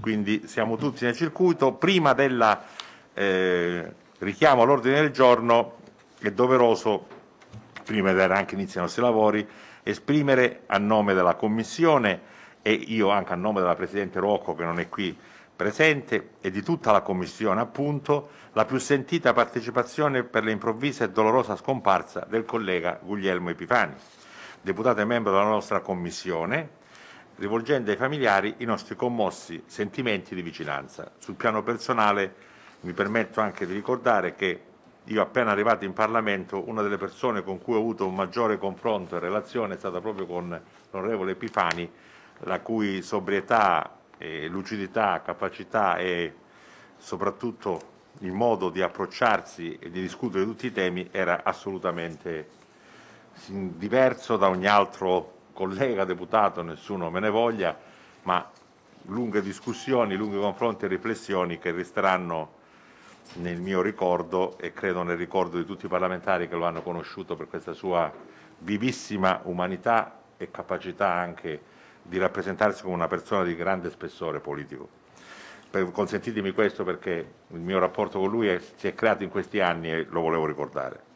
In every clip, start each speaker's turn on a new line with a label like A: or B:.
A: quindi siamo tutti nel circuito. Prima del eh, richiamo all'ordine del giorno è doveroso, prima di dare anche inizio ai nostri lavori, esprimere a nome della Commissione e io anche a nome della Presidente Rocco che non è qui presente e di tutta la Commissione appunto la più sentita partecipazione per l'improvvisa e dolorosa scomparsa del collega Guglielmo Epifani, deputato e membro della nostra Commissione rivolgendo ai familiari i nostri commossi sentimenti di vicinanza. Sul piano personale mi permetto anche di ricordare che io appena arrivato in Parlamento una delle persone con cui ho avuto un maggiore confronto e relazione è stata proprio con l'onorevole Epifani, la cui sobrietà, eh, lucidità, capacità e soprattutto il modo di approcciarsi e di discutere tutti i temi era assolutamente diverso da ogni altro collega deputato, nessuno me ne voglia, ma lunghe discussioni, lunghi confronti e riflessioni che resteranno nel mio ricordo e credo nel ricordo di tutti i parlamentari che lo hanno conosciuto per questa sua vivissima umanità e capacità anche di rappresentarsi come una persona di grande spessore politico. Per, consentitemi questo perché il mio rapporto con lui è, si è creato in questi anni e lo volevo ricordare.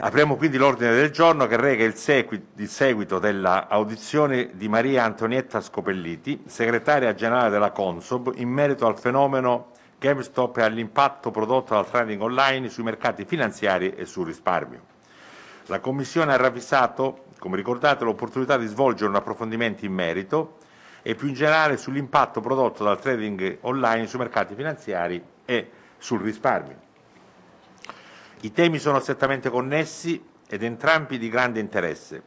A: Apriamo quindi l'ordine del giorno che rega il seguito dell'audizione di Maria Antonietta Scopelliti, segretaria generale della Consob, in merito al fenomeno GameStop e all'impatto prodotto dal trading online sui mercati finanziari e sul risparmio. La Commissione ha ravvisato, come ricordate, l'opportunità di svolgere un approfondimento in merito e più in generale sull'impatto prodotto dal trading online sui mercati finanziari e sul risparmio. I temi sono strettamente connessi ed entrambi di grande interesse.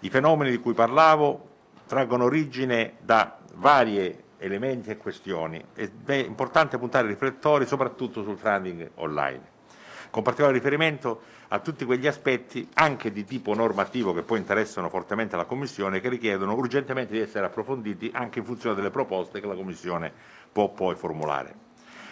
A: I fenomeni di cui parlavo traggono origine da vari elementi e questioni ed è importante puntare i riflettori soprattutto sul trading online, con particolare riferimento a tutti quegli aspetti anche di tipo normativo che poi interessano fortemente la Commissione e che richiedono urgentemente di essere approfonditi anche in funzione delle proposte che la Commissione può poi formulare.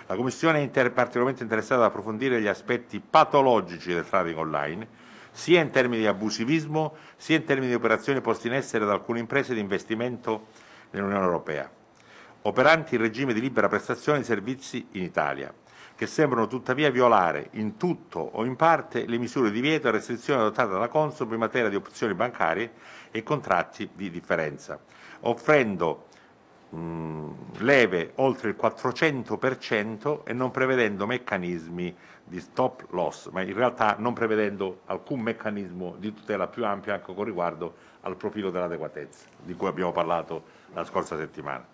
A: La Commissione è particolarmente interessata ad approfondire gli aspetti patologici del trading online, sia in termini di abusivismo, sia in termini di operazioni poste in essere da alcune imprese di investimento nell'Unione Europea, operanti in regime di libera prestazione di servizi in Italia, che sembrano tuttavia violare in tutto o in parte le misure di vieto e restrizioni adottate dalla Consob in materia di opzioni bancarie e contratti di differenza, offrendo leve oltre il 400% e non prevedendo meccanismi di stop loss, ma in realtà non prevedendo alcun meccanismo di tutela più ampio anche con riguardo al profilo dell'adeguatezza di cui abbiamo parlato la scorsa settimana.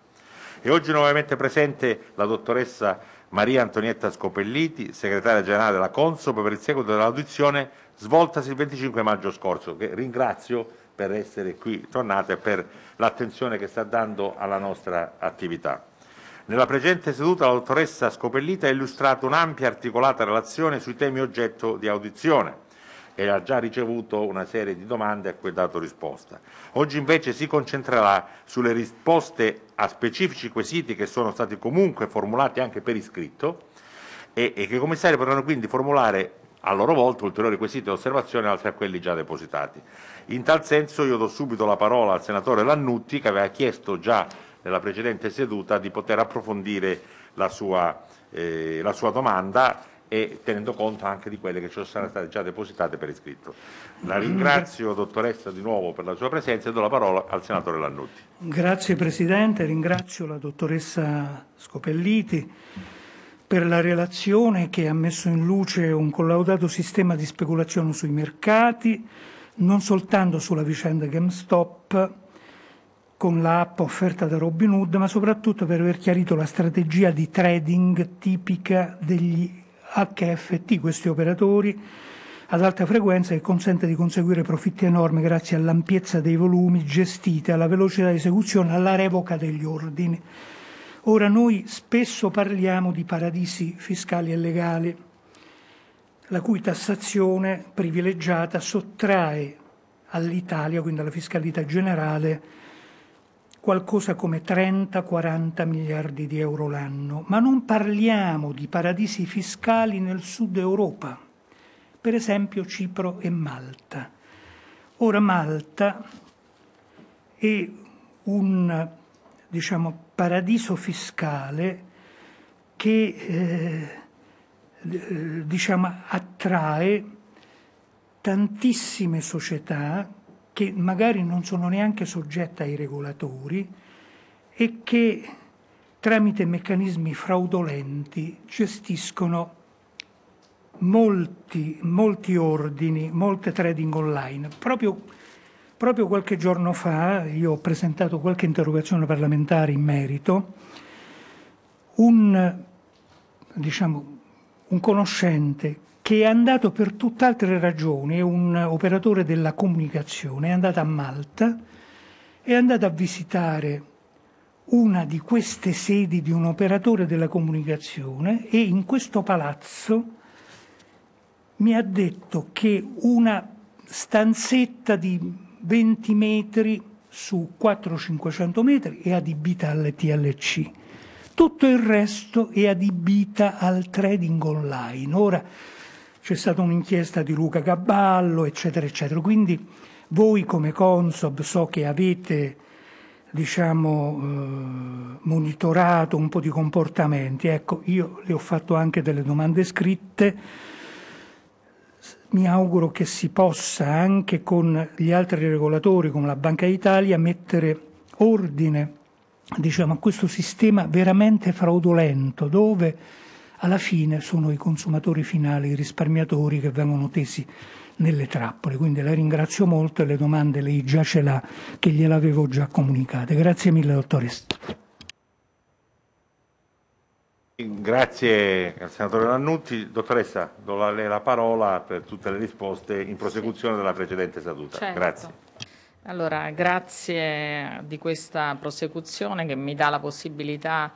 A: E oggi nuovamente presente la dottoressa Maria Antonietta Scopelliti, segretaria generale della Consob, per il seguito dell'audizione svoltasi il 25 maggio scorso, che ringrazio per essere qui tornate e per l'attenzione che sta dando alla nostra attività. Nella precedente seduta la dottoressa Scopellita ha illustrato un'ampia e articolata relazione sui temi oggetto di audizione e ha già ricevuto una serie di domande a cui ha dato risposta. Oggi invece si concentrerà sulle risposte a specifici quesiti che sono stati comunque formulati anche per iscritto e che i commissari potranno quindi formulare a loro volta ulteriori quesiti e osservazioni altri a quelli già depositati. In tal senso io do subito la parola al senatore Lannutti che aveva chiesto già nella precedente seduta di poter approfondire la sua, eh, la sua domanda e tenendo conto anche di quelle che ci sono state già depositate per iscritto. La ringrazio dottoressa di nuovo per la sua presenza e do la parola al senatore Lannutti.
B: Grazie Presidente, ringrazio la dottoressa Scopelliti per la relazione che ha messo in luce un collaudato sistema di speculazione sui mercati, non soltanto sulla vicenda GameStop con l'app offerta da Robin Hood, ma soprattutto per aver chiarito la strategia di trading tipica degli HFT, questi operatori ad alta frequenza che consente di conseguire profitti enormi grazie all'ampiezza dei volumi gestiti, alla velocità di esecuzione, alla revoca degli ordini. Ora noi spesso parliamo di paradisi fiscali e legali, la cui tassazione privilegiata sottrae all'Italia, quindi alla fiscalità generale, qualcosa come 30-40 miliardi di euro l'anno, ma non parliamo di paradisi fiscali nel sud Europa, per esempio Cipro e Malta. Ora Malta è un diciamo, paradiso fiscale che eh, diciamo, attrae tantissime società che magari non sono neanche soggette ai regolatori e che tramite meccanismi fraudolenti gestiscono molti, molti ordini, molte trading online, proprio Proprio qualche giorno fa io ho presentato qualche interrogazione parlamentare in merito. Un, diciamo, un conoscente che è andato per tutt'altre ragioni, è un operatore della comunicazione, è andato a Malta, è andato a visitare una di queste sedi di un operatore della comunicazione e in questo palazzo mi ha detto che una stanzetta di 20 metri su 4-500 metri è adibita alle TLC. Tutto il resto è adibita al trading online. Ora c'è stata un'inchiesta di Luca Gabballo, eccetera, eccetera. Quindi voi come Consob so che avete diciamo, eh, monitorato un po' di comportamenti. Ecco, io le ho fatto anche delle domande scritte mi auguro che si possa anche con gli altri regolatori come la Banca d'Italia mettere ordine diciamo, a questo sistema veramente fraudolento dove alla fine sono i consumatori finali, i risparmiatori che vengono tesi nelle trappole. Quindi la ringrazio molto e le domande lei già ce l'ha, che gliel'avevo già comunicate. Grazie mille dottoressa.
A: Grazie al senatore Lannutti. Dottoressa, do a lei la parola per tutte le risposte in prosecuzione della precedente seduta. Certo. Grazie.
C: Allora, grazie di questa prosecuzione che mi dà la possibilità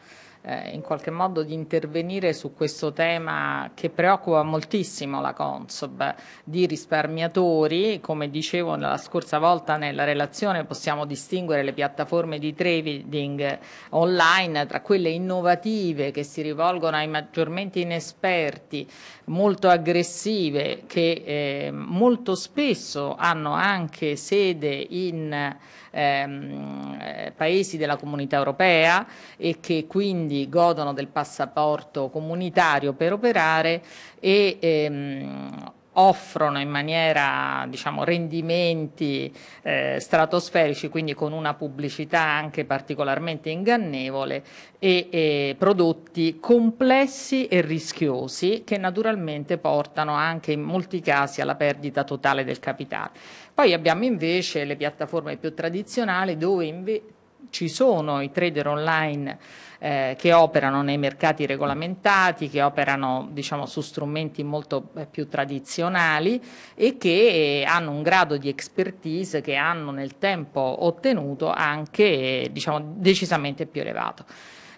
C: eh, in qualche modo di intervenire su questo tema che preoccupa moltissimo la Consob di risparmiatori. Come dicevo la scorsa volta nella relazione possiamo distinguere le piattaforme di trading online tra quelle innovative che si rivolgono ai maggiormente inesperti, molto aggressive, che eh, molto spesso hanno anche sede in ehm, eh, paesi della comunità europea e che quindi godono del passaporto comunitario per operare e ehm, offrono in maniera diciamo rendimenti eh, stratosferici, quindi con una pubblicità anche particolarmente ingannevole e, e prodotti complessi e rischiosi che naturalmente portano anche in molti casi alla perdita totale del capitale. Poi abbiamo invece le piattaforme più tradizionali dove invece ci sono i trader online eh, che operano nei mercati regolamentati, che operano diciamo, su strumenti molto eh, più tradizionali e che hanno un grado di expertise che hanno nel tempo ottenuto anche diciamo, decisamente più elevato.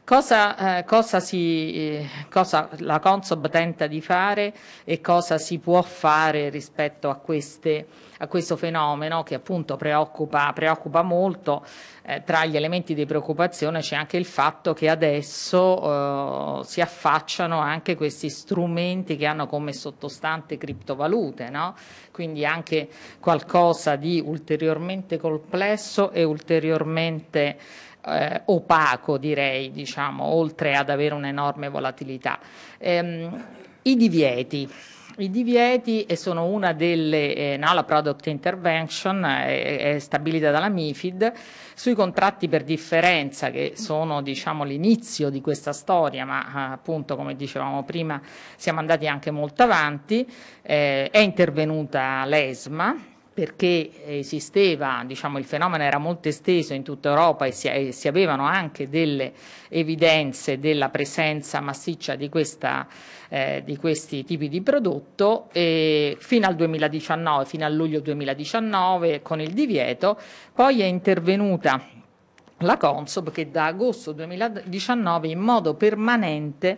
C: Cosa, eh, cosa, si, eh, cosa, la Consob tenta di fare e cosa si può fare rispetto a, queste, a questo fenomeno che appunto preoccupa, preoccupa molto. Eh, tra gli elementi di preoccupazione c'è anche il fatto che adesso eh, si affacciano anche questi strumenti che hanno come sottostante criptovalute, no? quindi anche qualcosa di ulteriormente complesso e ulteriormente eh, opaco, direi, diciamo, oltre ad avere un'enorme volatilità. Ehm, I divieti. I divieti sono una delle, eh, no, la Product Intervention eh, è stabilita dalla MIFID, sui contratti per differenza che sono diciamo, l'inizio di questa storia, ma eh, appunto come dicevamo prima siamo andati anche molto avanti, eh, è intervenuta l'ESMA, perché esisteva, diciamo, il fenomeno era molto esteso in tutta Europa e si, e si, avevano anche delle evidenze della presenza massiccia di, questa, eh, di questi tipi di prodotto e fino al 2019, fino a luglio 2019 con il divieto, poi è intervenuta la Consob che da agosto 2019 in modo permanente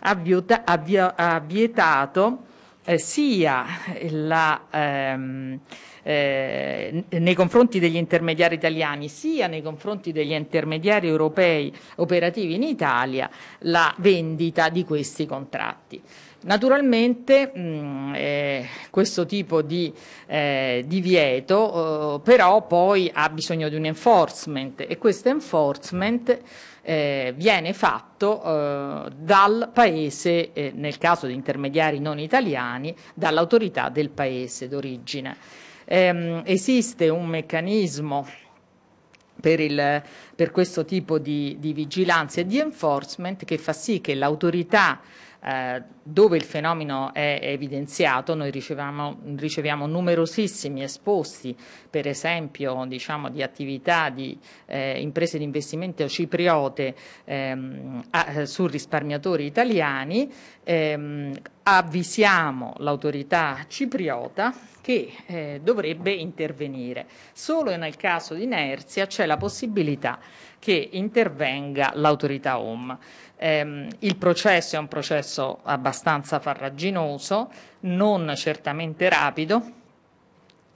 C: ha vietato eh, sia la, ehm, eh, nei confronti degli intermediari italiani sia nei confronti degli intermediari europei operativi in Italia la vendita di questi contratti. Naturalmente mh, mm, eh, questo tipo di eh, divieto eh, però poi ha bisogno di un enforcement e questo enforcement eh, viene fatto eh, dal paese, eh, nel caso di intermediari non italiani, dall'autorità del paese d'origine. Ehm, esiste un meccanismo per, il, per questo tipo di, di vigilanza e di enforcement che fa sì che l'autorità eh, dove il fenomeno è evidenziato, noi riceviamo, riceviamo numerosissimi esposti, per esempio diciamo, di attività di eh, imprese di investimento cipriote ehm, a, eh, su risparmiatori italiani, ehm, avvisiamo l'autorità cipriota che eh, dovrebbe intervenire. Solo nel caso di inerzia c'è la possibilità che intervenga l'autorità OM. Ehm, il processo è un processo abbastanza farraginoso, non certamente rapido,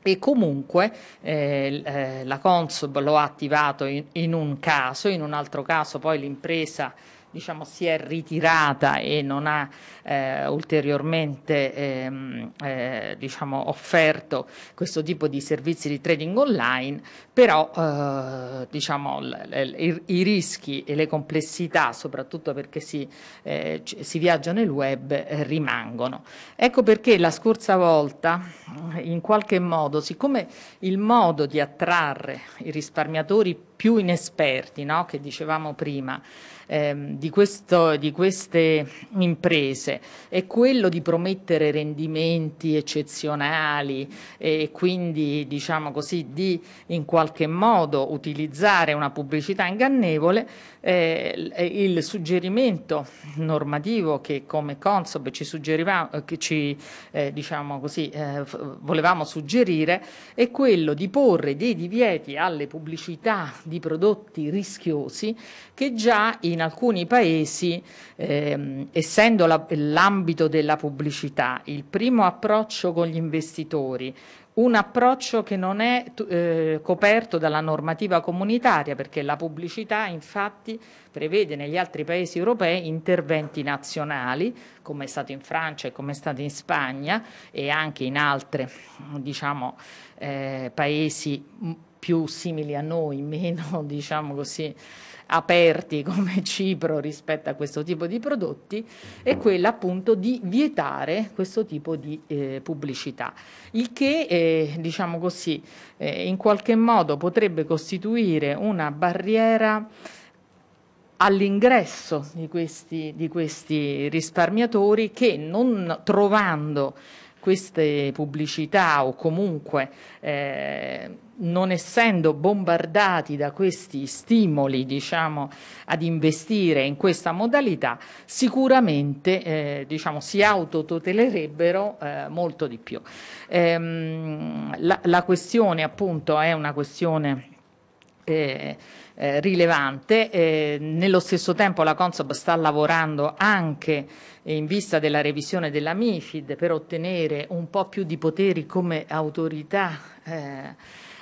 C: e comunque eh, eh la Consub lo ha attivato in, in, un caso, in un altro caso poi l'impresa diciamo, si è ritirata e non ha eh, ulteriormente ehm, eh, diciamo, offerto questo tipo di servizi di trading online, però eh, diciamo, i, i, rischi e le complessità, soprattutto perché si, eh, si viaggia nel web, eh, rimangono. Ecco perché la scorsa volta, eh, in qualche modo, siccome il modo di attrarre i risparmiatori più inesperti, no? che dicevamo prima, ehm, di, questo, di, queste imprese è quello di promettere rendimenti eccezionali e quindi diciamo così di in qualche qualche modo utilizzare una pubblicità ingannevole, eh, il suggerimento normativo che come Consob ci, eh, che ci eh, diciamo così, eh, volevamo suggerire è quello di porre dei divieti alle pubblicità di prodotti rischiosi che già in alcuni paesi, ehm, essendo l'ambito la, della pubblicità, il primo approccio con gli investitori, un approccio che non è eh, coperto dalla normativa comunitaria perché la pubblicità infatti prevede negli altri paesi europei interventi nazionali come è stato in Francia e come è stato in Spagna e anche in altri diciamo, eh, paesi più simili a noi, meno diciamo così, aperti come Cipro rispetto a questo tipo di prodotti è quella appunto di vietare questo tipo di eh, pubblicità, il che eh, diciamo così eh, in qualche modo potrebbe costituire una barriera all'ingresso di di questi risparmiatori che non trovando queste pubblicità o comunque eh, non essendo bombardati da questi stimoli diciamo, ad investire in questa modalità, sicuramente eh, diciamo, si autototelerebbero eh, molto di più. Ehm, la, la questione appunto è una questione eh, rilevante. Eh, nello stesso tempo la Consob sta lavorando anche in vista della revisione della MIFID per ottenere un po' più di poteri come autorità eh,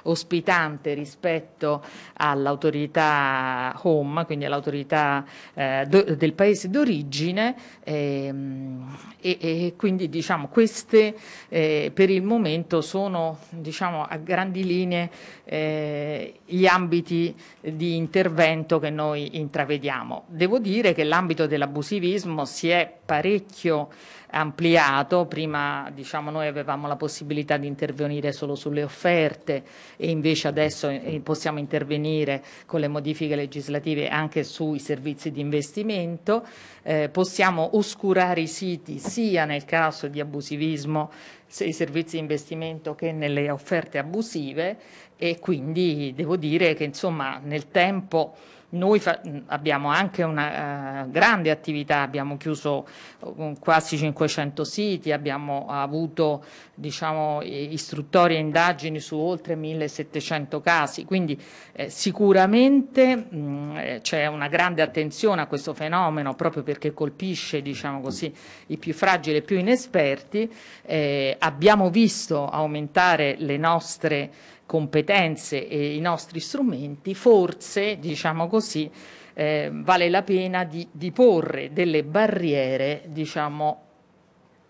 C: ospitante rispetto all'autorità home, quindi all'autorità eh, do, del paese d'origine ehm, e, e, quindi diciamo queste eh, per il momento sono diciamo a grandi linee eh, gli ambiti di intervento che noi intravediamo. Devo dire che l'ambito dell'abusivismo si è parecchio ampliato, prima diciamo, noi avevamo la possibilità di intervenire solo sulle offerte e invece adesso eh, possiamo intervenire con le modifiche legislative anche sui servizi di investimento, eh, possiamo oscurare i siti sia nel caso di abusivismo se i servizi di investimento che nelle offerte abusive e quindi devo dire che insomma nel tempo noi abbiamo anche una uh, grande attività, abbiamo chiuso uh, quasi 500 siti, abbiamo avuto diciamo, istruttorie e indagini su oltre 1700 casi, quindi eh, sicuramente mm, eh, c'è una grande attenzione a questo fenomeno proprio perché colpisce diciamo così, i più fragili e i più inesperti. Eh, abbiamo visto aumentare le nostre competenze e i nostri strumenti, forse, diciamo così, eh, vale la pena di, di porre delle barriere, diciamo,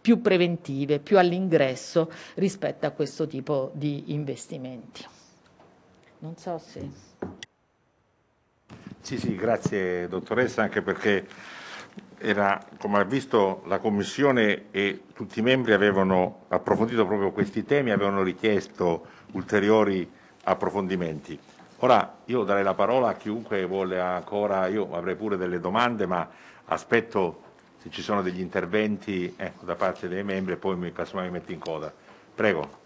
C: più preventive, più all'ingresso rispetto a questo tipo di investimenti. Non so se...
A: Sì, sì, grazie dottoressa, anche perché era, come ha visto, la Commissione e tutti i membri avevano approfondito proprio questi temi, avevano richiesto ulteriori approfondimenti. Ora io darei la parola a chiunque vuole ancora, io avrei pure delle domande, ma aspetto se ci sono degli interventi ecco, da parte dei membri e poi mi, mi metto in coda. Prego.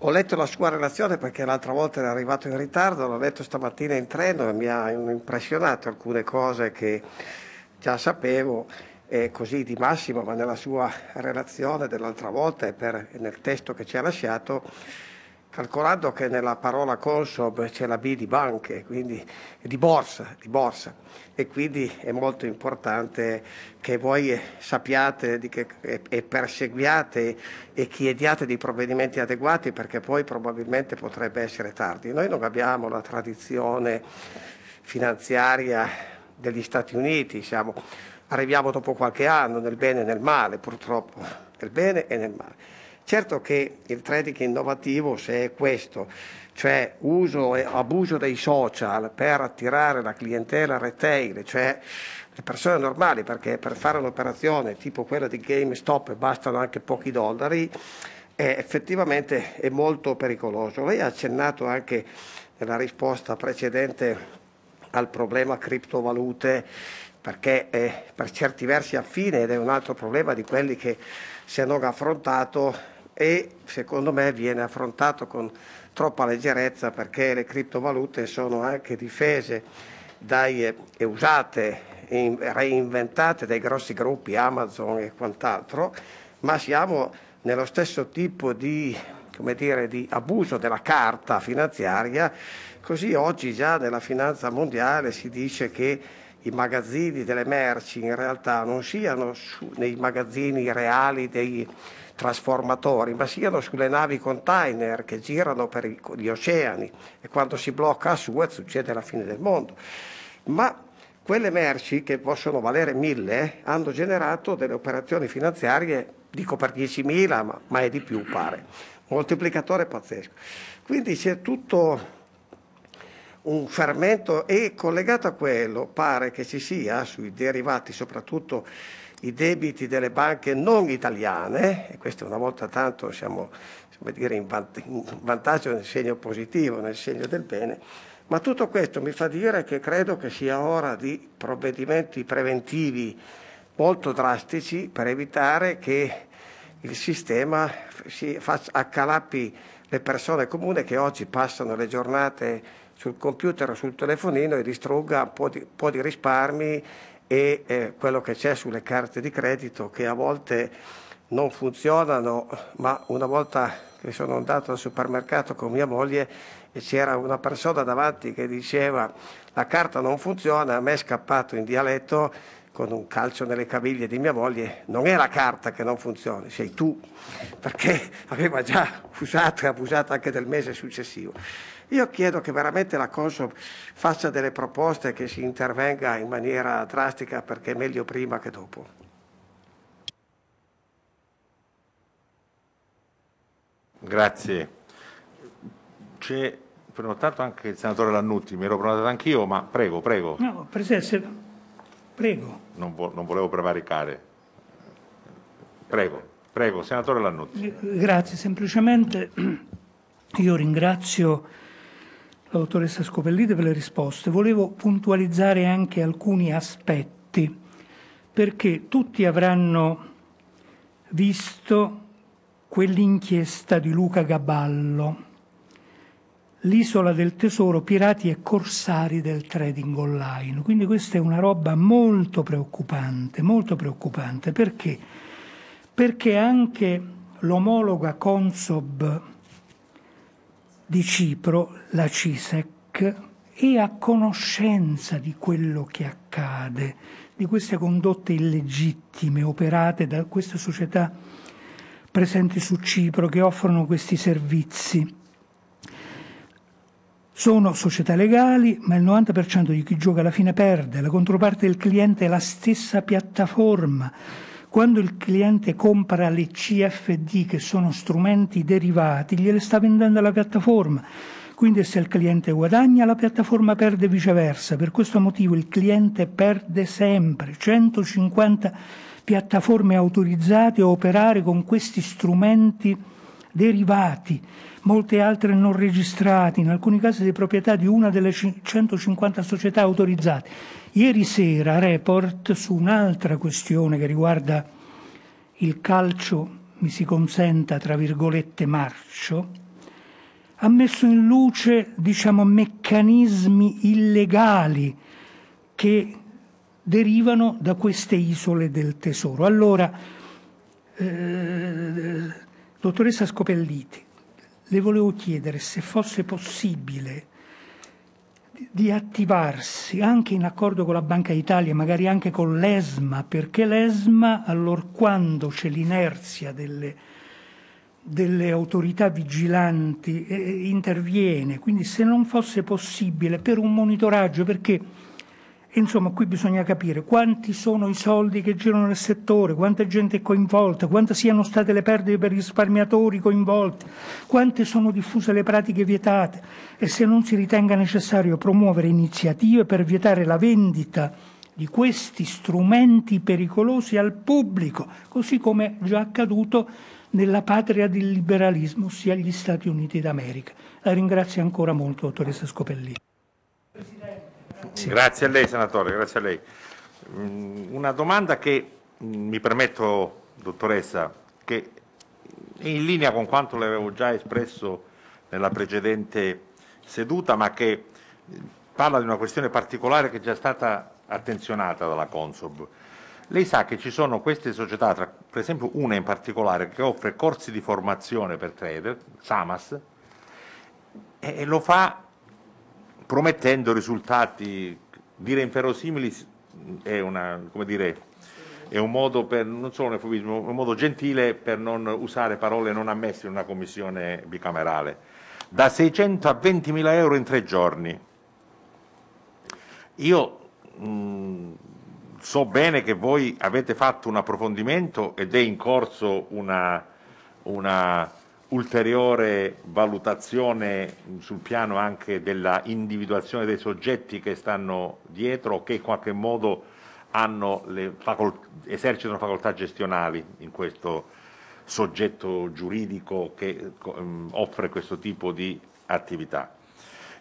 D: Ho letto la sua relazione perché l'altra volta era arrivato in ritardo, l'ho letto stamattina in treno e mi hanno impressionato alcune cose che già sapevo eh, così di Massimo, ma nella sua relazione dell'altra volta e, per, nel testo che ci ha lasciato, calcolando che nella parola Consob c'è la B di banche, quindi di borsa, di borsa, e quindi è molto importante che voi sappiate che, e, e perseguiate e chiediate dei provvedimenti adeguati perché poi probabilmente potrebbe essere tardi. Noi non abbiamo la tradizione finanziaria degli Stati Uniti, siamo arriviamo dopo qualche anno nel bene e nel male, purtroppo, nel bene e nel male. Certo che il trading innovativo, se è questo, cioè uso e abuso dei social per attirare la clientela retail, cioè le persone normali, perché per fare un'operazione tipo quella di GameStop bastano anche pochi dollari, è effettivamente è molto pericoloso. Lei ha accennato anche nella risposta precedente al problema criptovalute perché è eh, per certi versi affine ed è un altro problema di quelli che si hanno affrontato e secondo me viene affrontato con troppa leggerezza perché le criptovalute sono anche difese dai, eh, e usate in, reinventate dai grossi gruppi Amazon e quant'altro, ma siamo nello stesso tipo di, dire, di, abuso della carta finanziaria, così oggi già nella finanza mondiale si dice che i magazzini delle merci in realtà non siano su, nei magazzini reali dei trasformatori, ma siano sulle navi container che girano per gli oceani e quando si blocca a Suez eh, succede la fine del mondo. Ma quelle merci che possono valere mille hanno generato delle operazioni finanziarie, dico per 10.000, ma, ma è di più pare, moltiplicatore pazzesco. Quindi c'è tutto un fermento e collegato a quello pare che ci sia sui derivati soprattutto i debiti delle banche non italiane, e questo una volta tanto siamo dire, in vantaggio nel segno positivo, nel segno del bene, ma tutto questo mi fa dire che credo che sia ora di provvedimenti preventivi molto drastici per evitare che il sistema si accalappi le persone comuni che oggi passano le giornate sul computer o sul telefonino e distrugga un po' di, un po di risparmi e eh, quello che c'è sulle carte di credito che a volte non funzionano, ma una volta che sono andato al supermercato con mia moglie e c'era una persona davanti che diceva la carta non funziona, a me è scappato in dialetto con un calcio nelle caviglie di mia moglie, non è la carta che non funziona, sei tu, perché aveva già usato e abusato anche del mese successivo. Io chiedo che veramente la Consob faccia delle proposte, che si intervenga in maniera drastica perché è meglio prima che dopo.
A: Grazie. C'è prenotato anche il senatore Lannutti, mi ero prenotato anch'io, ma prego, prego.
B: No, Presidente, prego.
A: Non, vo non, volevo prevaricare. Prego, prego, senatore Lannutti.
B: Grazie, semplicemente io ringrazio la dottoressa Scopellite per le risposte. Volevo puntualizzare anche alcuni aspetti, perché tutti avranno visto quell'inchiesta di Luca Gaballo, l'isola del tesoro, pirati e corsari del trading online. Quindi questa è una roba molto preoccupante, molto preoccupante, perché? Perché anche l'omologa Consob di Cipro, la CISEC, è a conoscenza di quello che accade, di queste condotte illegittime operate da queste società presenti su Cipro che offrono questi servizi. Sono società legali, ma il 90% di chi gioca alla fine perde, la controparte del cliente è la stessa piattaforma quando il cliente compra le CFD, che sono strumenti derivati, gliele sta vendendo alla piattaforma. Quindi se il cliente guadagna, la piattaforma perde viceversa. Per questo motivo il cliente perde sempre 150 piattaforme autorizzate a operare con questi strumenti derivati, molte altre non registrate, in alcuni casi di proprietà di una delle 150 società autorizzate Ieri sera report su un'altra questione che riguarda il calcio, mi si consenta, tra virgolette, marcio, ha messo in luce, diciamo, meccanismi illegali che derivano da queste isole del tesoro. Allora, eh, dottoressa Scopelliti, le volevo chiedere se fosse possibile di attivarsi anche in accordo con la Banca d'Italia, magari anche con l'ESMA, perché l'ESMA, allora quando c'è l'inerzia delle, delle autorità vigilanti, eh, eh, interviene. Quindi se non fosse possibile per un monitoraggio, perché Insomma, qui bisogna capire quanti sono i soldi che girano nel settore, quanta gente è coinvolta, quante siano state le perdite per i risparmiatori coinvolti, quante sono diffuse le pratiche vietate e se non si ritenga necessario promuovere iniziative per vietare la vendita di questi strumenti pericolosi al pubblico, così come è già accaduto nella patria del liberalismo, ossia gli Stati Uniti d'America. La ringrazio ancora molto, dottoressa Scopellini.
A: Presidente. Grazie a lei, senatore, grazie a lei. Mm, una domanda che mm, mi permetto, dottoressa, che è in linea con quanto le avevo già espresso nella precedente seduta, ma che mm, parla di una questione particolare che è già stata attenzionata dalla Consob. Lei sa che ci sono queste società, per esempio una in particolare, che offre corsi di formazione per trader, Samas, e lo fa promettendo risultati, dire inferosimili è, una, dire, è un modo per, non solo un eufemismo, un modo gentile per non usare parole non ammesse in una commissione bicamerale. Da 600 a 20 mila euro in tre giorni. Io mh, mm, so bene che voi avete fatto un approfondimento ed è in corso una, una ulteriore valutazione sul piano anche della individuazione dei soggetti che stanno dietro, o che in qualche modo facolt esercitano facoltà gestionali in questo soggetto giuridico che um, offre questo tipo di attività.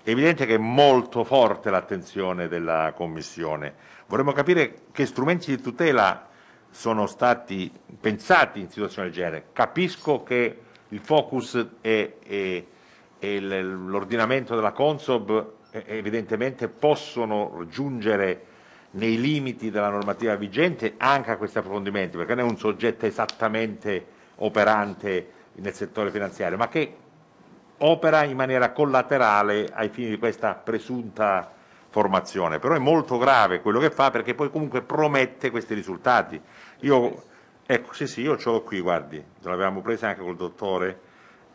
A: È evidente che è molto forte l'attenzione della Commissione. Vorremmo capire che strumenti di tutela sono stati pensati in situazioni del genere. Capisco che il focus e, e, e l'ordinamento della Consob evidentemente possono giungere nei limiti della normativa vigente anche a questi approfondimenti, perché non è un soggetto esattamente operante nel settore finanziario, ma che opera in maniera collaterale ai fini di questa presunta formazione. Però è molto grave quello che fa perché poi comunque promette questi risultati. Io Ecco, sì, sì, io ce l'ho qui, guardi, ce l'avevamo presa anche col dottore,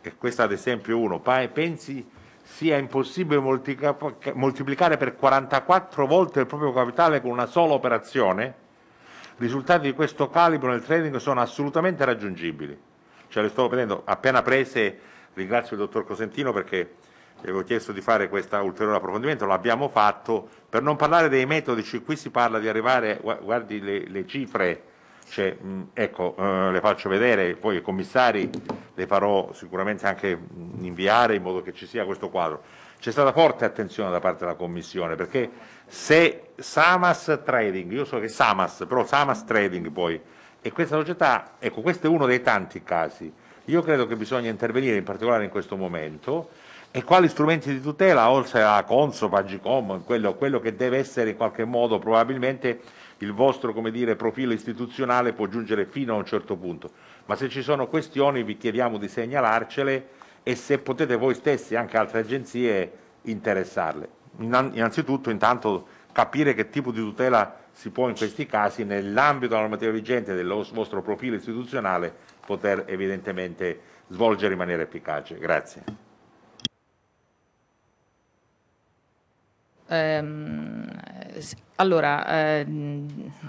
A: e questo ad esempio uno, pensi sia impossibile moltiplicare per 44 volte il proprio capitale con una sola operazione? Risultati di questo calibro nel trading sono assolutamente raggiungibili. Ce le sto vedendo appena prese, ringrazio il dottor Cosentino perché gli avevo chiesto di fare questo ulteriore approfondimento, l'abbiamo fatto, per non parlare dei metodi, qui si parla di arrivare, guardi le, le cifre, cioè, mm, ecco, eh, le faccio vedere, poi i commissari le farò sicuramente anche mm, inviare in modo che ci sia questo quadro. C'è stata forte attenzione da parte della Commissione perché se Samas Trading, io so che Samas, però Samas Trading poi, e questa società, ecco, questo è uno dei tanti casi. Io credo che bisogna intervenire in particolare in questo momento e quali strumenti di tutela, oltre a Consob, Agicom, quello, quello che deve essere in qualche modo probabilmente il vostro dire, profilo istituzionale può giungere fino a un certo punto, ma se ci sono questioni vi chiediamo di segnalarcele e se potete voi stessi e anche altre agenzie interessarle. Innanzitutto intanto capire che tipo di tutela si può in questi casi nell'ambito della normativa vigente del vostro profilo istituzionale poter evidentemente svolgere in maniera efficace. Grazie.
C: Um, allora, eh,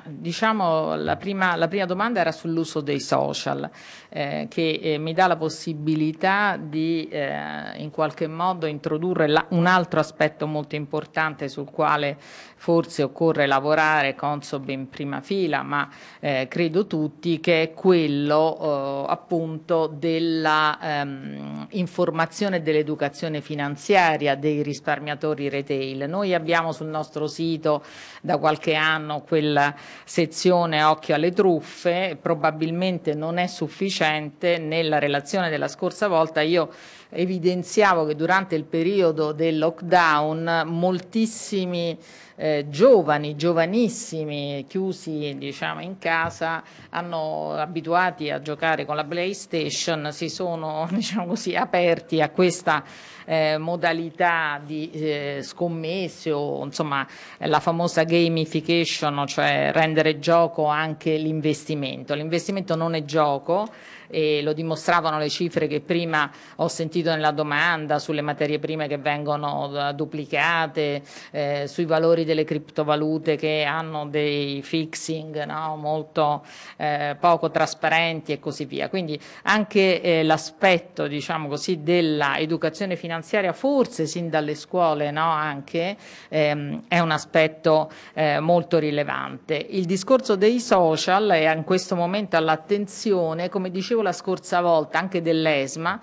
C: diciamo la prima, la prima, domanda era sull'uso dei social, eh, che eh, mi dà la possibilità di eh, in qualche modo introdurre la, un altro aspetto molto importante sul quale forse occorre lavorare, Consob in prima fila, ma eh, credo tutti, che è quello eh, appunto della ehm, informazione e dell'educazione finanziaria dei risparmiatori retail. Noi abbiamo sul nostro sito da qualche anno quella sezione Occhio alle truffe, probabilmente non è sufficiente. Nella relazione della scorsa volta io evidenziavo che durante il periodo del lockdown moltissimi eh, giovani, giovanissimi, chiusi diciamo, in casa, hanno, abituati a giocare con la PlayStation, si sono diciamo così, aperti a questa eh, modalità di eh, scommesse o insomma la famosa gamification, cioè rendere gioco anche l'investimento. L'investimento non è gioco e lo dimostravano le cifre che prima ho sentito nella domanda sulle materie prime che vengono eh, duplicate, eh, sui valori delle criptovalute che hanno dei fixing no? molto eh, poco trasparenti e così via. Quindi anche eh, l'aspetto diciamo così, dell'educazione finanziaria forse sin dalle scuole no? anche ehm, è un aspetto eh, molto rilevante. Il discorso dei social è in questo momento all'attenzione, come dicevo parlato la scorsa volta anche dell'ESMA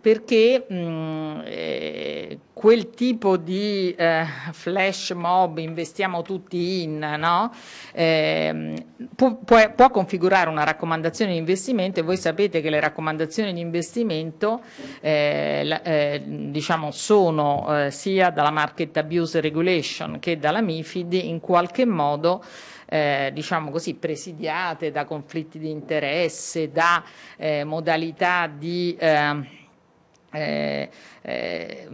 C: perché mh, eh, quel tipo di eh, flash mob investiamo tutti in, no? eh, può, può, può, configurare una raccomandazione di investimento e voi sapete che le raccomandazioni di investimento eh, la, eh, diciamo sono eh, sia dalla Market Abuse Regulation che dalla MIFID in qualche modo eh, diciamo così, presidiate da conflitti di interesse, da eh, modalità di... Ehm, eh, eh,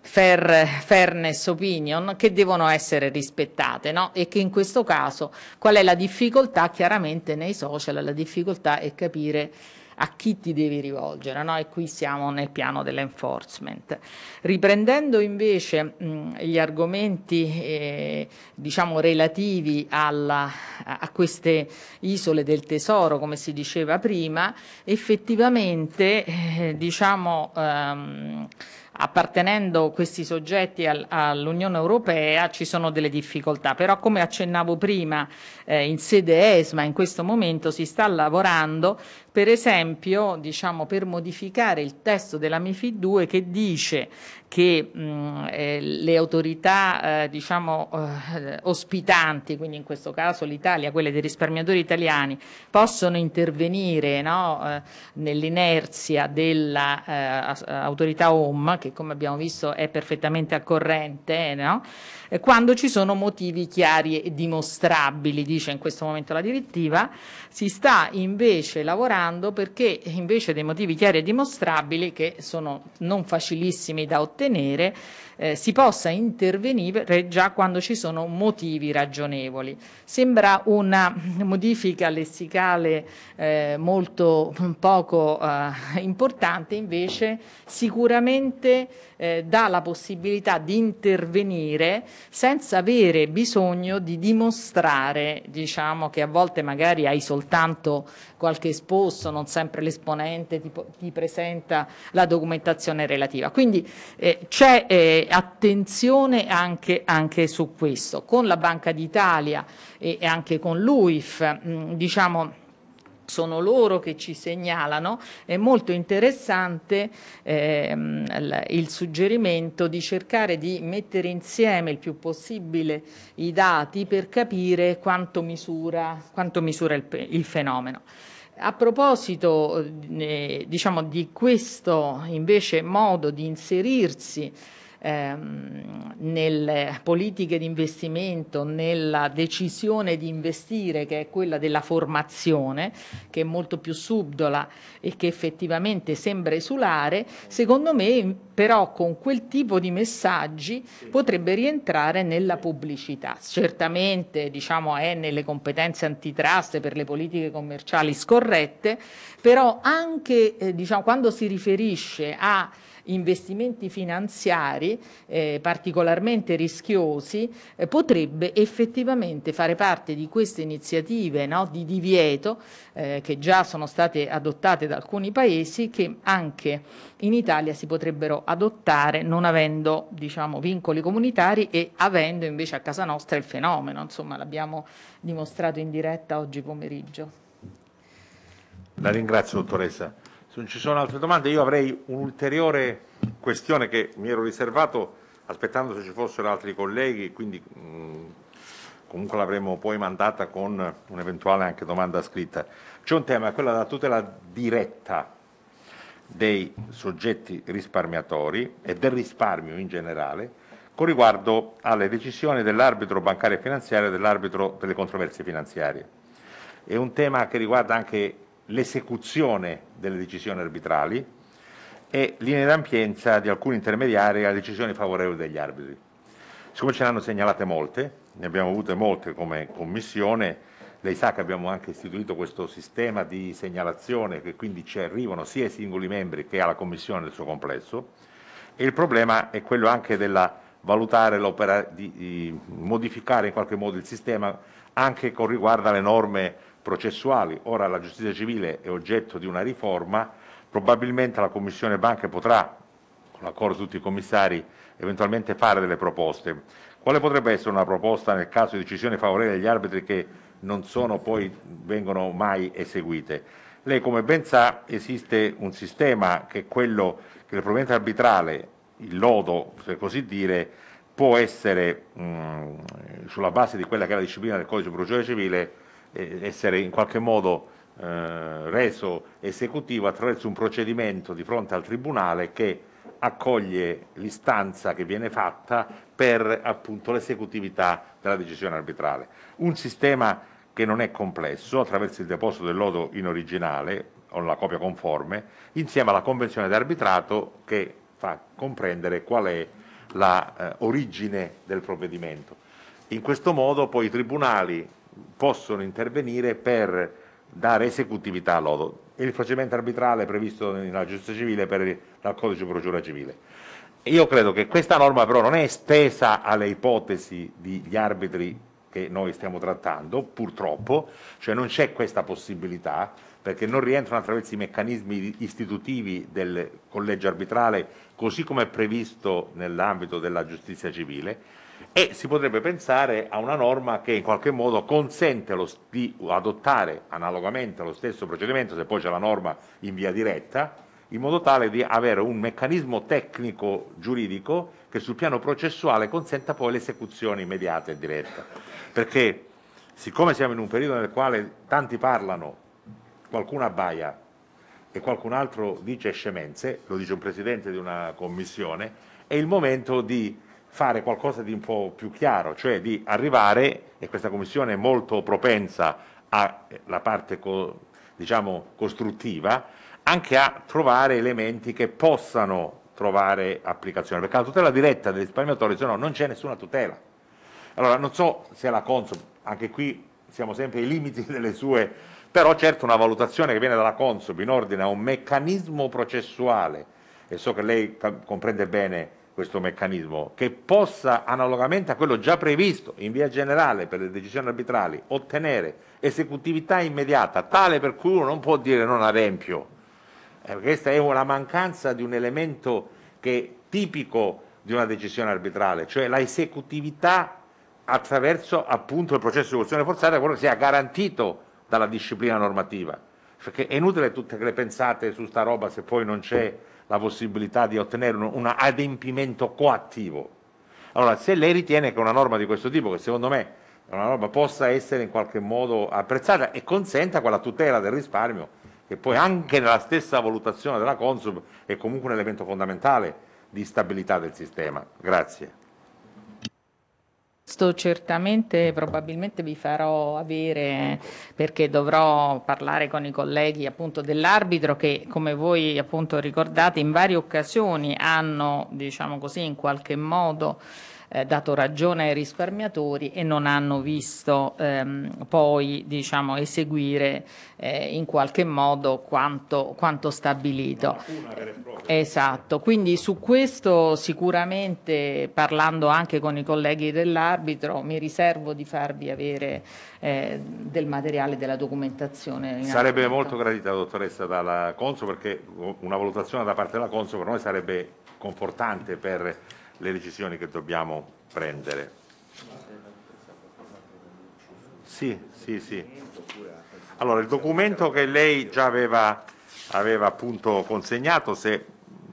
C: fair, fairness opinion che devono essere rispettate no? e che in questo caso qual è la difficoltà chiaramente nei social la difficoltà è capire a chi ti devi rivolgere, no? e qui siamo nel piano dell'enforcement. Riprendendo invece mh, gli argomenti eh, diciamo relativi alla, a queste isole del tesoro, come si diceva prima, effettivamente eh, diciamo, ehm, appartenendo questi soggetti al, all'Unione Europea ci sono delle difficoltà, però come accennavo prima eh, in sede ESMA in questo momento si sta lavorando per esempio diciamo, per modificare il testo della MIFID 2 che dice che mh, eh, le autorità eh, diciamo, eh, ospitanti, quindi in questo caso l'Italia, quelle dei risparmiatori italiani, possono intervenire no, eh, nell'inerzia dell'autorità eh, HOM, che come abbiamo visto è perfettamente al corrente, no? eh, quando ci sono motivi chiari e dimostrabili, dice in questo momento la direttiva, si sta invece lavorando perché invece dei motivi chiari e dimostrabili che sono non facilissimi da ottenere, eh, si possa intervenire già quando ci sono motivi ragionevoli. Sembra una modifica lessicale eh, molto poco eh, importante, invece sicuramente eh, dà la possibilità di intervenire senza avere bisogno di dimostrare, diciamo che a volte magari hai soltanto qualche esposto, non sempre l'esponente ti, ti presenta la documentazione relativa. Quindi eh, c'è eh, attenzione anche, anche, su questo. Con la Banca d'Italia e, anche con l'UIF, mm, diciamo, sono loro che ci segnalano, è molto interessante ehm, il suggerimento di cercare di mettere insieme il più possibile i dati per capire quanto misura, quanto misura il, il fenomeno. A proposito eh, diciamo, di questo invece modo di inserirsi ehm, nelle politiche di investimento, nella decisione di investire che è quella della formazione, che è molto più subdola e che effettivamente sembra esulare, secondo me però con quel tipo di messaggi potrebbe rientrare nella pubblicità. Certamente diciamo, è nelle competenze antitrust per le politiche commerciali scorrette, però anche eh, diciamo, quando si riferisce a investimenti finanziari eh, particolarmente rischiosi, eh, potrebbe effettivamente fare parte di queste iniziative no, di divieto eh, che già sono state adottate da alcuni paesi che anche in Italia si potrebbero adottare non avendo diciamo, vincoli comunitari e avendo invece a casa nostra il fenomeno, insomma l'abbiamo dimostrato in diretta oggi pomeriggio.
A: La ringrazio dottoressa. Se non ci sono altre domande, io avrei un'ulteriore questione che mi ero riservato aspettando se ci fossero altri colleghi, quindi mh, mm, comunque l'avremmo poi mandata con un'eventuale anche domanda scritta. C'è un tema, quello della tutela diretta dei soggetti risparmiatori e del risparmio in generale con riguardo alle decisioni dell'arbitro bancario e finanziario e dell'arbitro delle controversie finanziarie. È un tema che riguarda anche l'esecuzione delle decisioni arbitrali e linee d'ampienza di alcuni intermediari alle decisioni favorevoli degli arbitri. Siccome ce ne hanno segnalate molte, ne abbiamo avute molte come commissione, lei sa che abbiamo anche istituito questo sistema di segnalazione che quindi ci arrivano sia ai singoli membri che alla commissione nel suo complesso e il problema è quello anche della valutare l'opera di, di modificare in qualche modo il sistema anche con riguardo alle norme processuali, ora la giustizia civile è oggetto di una riforma, probabilmente la Commissione Banche potrà, con l'accordo di tutti i commissari, eventualmente fare delle proposte. Quale potrebbe essere una proposta nel caso di decisioni favorevoli agli arbitri che non sono poi, vengono mai eseguite? Lei come ben sa esiste un sistema che è quello che il provvedimento arbitrale, il lodo per così dire, può essere mh, mm, sulla base di quella che è la disciplina del codice di procedura civile essere in qualche modo eh, reso esecutivo attraverso un procedimento di fronte al Tribunale che accoglie l'istanza che viene fatta per appunto, l'esecutività della decisione arbitrale. Un sistema che non è complesso attraverso il deposito del lodo in originale o la copia conforme insieme alla convenzione d'arbitrato che fa comprendere qual è l'origine eh, del provvedimento. In questo modo poi i tribunali possono intervenire per dare esecutività a lodo. Il procedimento arbitrale previsto nella giustizia civile per, dal codice di procedura civile. Io credo che questa norma però non è estesa alle ipotesi degli arbitri che noi stiamo trattando, purtroppo, cioè non c'è questa possibilità perché non rientrano attraverso i meccanismi istitutivi del collegio arbitrale così come è previsto nell'ambito della giustizia civile e si potrebbe pensare a una norma che in qualche modo consente lo, di adottare analogamente lo stesso procedimento, se poi c'è la norma in via diretta, in modo tale di avere un meccanismo tecnico giuridico che sul piano processuale consenta poi l'esecuzione immediata e diretta. Perché siccome siamo in un periodo nel quale tanti parlano, qualcuno abbaia e qualcun altro dice scemenze, lo dice un presidente di una commissione, è il momento di fare qualcosa di un po' più chiaro, cioè di arrivare, e questa Commissione è molto propensa alla eh, parte diciamo, costruttiva, anche a trovare elementi che possano trovare applicazione, perché la tutela diretta degli risparmiatori, se no non c'è nessuna tutela. Allora, non so se la Consob, anche qui siamo sempre ai limiti delle sue, però certo una valutazione che viene dalla Consob in ordine a un meccanismo processuale, e so che lei comprende bene questo meccanismo che possa, analogamente a quello già previsto in via generale per le decisioni arbitrali, ottenere esecutività immediata, tale per cui uno non può dire non adempio. Eh, questa è una mancanza di un elemento che è tipico di una decisione arbitrale, cioè la esecutività attraverso appunto il processo di evoluzione forzata, quello che sia garantito dalla disciplina normativa. Perché è inutile tutte le pensate su sta roba se poi non c'è la possibilità di ottenere un, un adempimento coattivo. Allora, se lei ritiene che una norma di questo tipo, che secondo me è una norma, possa essere in qualche modo apprezzata e consenta quella tutela del risparmio, che poi anche nella stessa valutazione della Consub è comunque un elemento fondamentale di stabilità del sistema. Grazie.
C: Sto certamente, probabilmente vi farò avere perché dovrò parlare con i colleghi appunto dell'arbitro che come voi appunto ricordate in varie occasioni hanno diciamo così in qualche modo eh, dato ragione ai risparmiatori e non hanno visto ehm, poi diciamo, eseguire eh, in qualche modo quanto, quanto stabilito. Esatto, quindi su questo sicuramente parlando anche con i colleghi dell'arbitro mi riservo di farvi avere eh, del materiale della documentazione. Sarebbe argomento. molto
A: gradita dottoressa dalla Conso perché una valutazione da parte della Conso per noi sarebbe confortante per le decisioni che dobbiamo prendere. Sì, sì, sì. Allora, il documento che lei già aveva, aveva appunto consegnato, se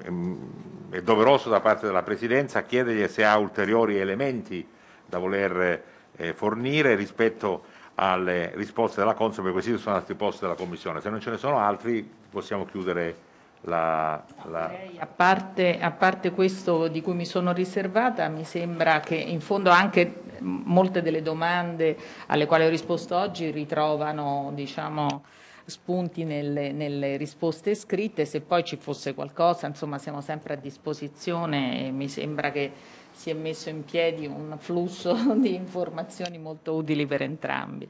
A: ehm, è doveroso da parte della Presidenza chiedergli se ha ulteriori elementi da voler eh, fornire rispetto alle risposte della Consob, perché questi sono altri posti della Commissione. Se non ce ne sono altri possiamo chiudere la, la...
C: A, parte, a, parte, questo di cui mi sono riservata, mi sembra che in fondo anche molte delle domande alle quali ho risposto oggi ritrovano diciamo, spunti nelle, nelle, risposte scritte, se poi ci fosse qualcosa, insomma siamo sempre a disposizione e mi sembra che si è messo in piedi un flusso di informazioni molto utili per entrambi.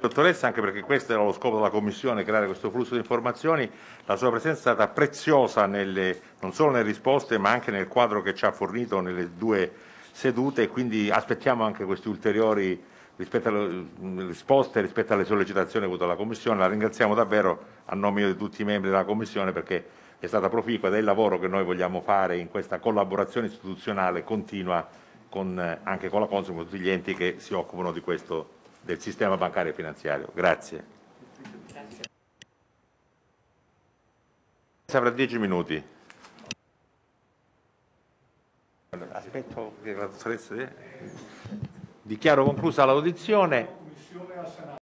A: Dottoressa, anche perché questo era lo scopo della Commissione, creare questo flusso di informazioni, la sua presenza è stata preziosa nelle, non solo nelle risposte ma anche nel quadro che ci ha fornito nelle due sedute e quindi aspettiamo anche queste ulteriori rispetto alle, risposte rispetto alle sollecitazioni avute dalla Commissione. La ringraziamo davvero a nome di tutti i membri della Commissione perché è stata proficua ed è il lavoro che noi vogliamo fare in questa collaborazione istituzionale continua con, eh, anche con la Consum e tutti gli enti che si occupano di questo tema del sistema bancario e finanziario. Grazie. Grazie. Avrà 10 minuti. Aspetto che la dottoressa... Dichiaro conclusa l'audizione.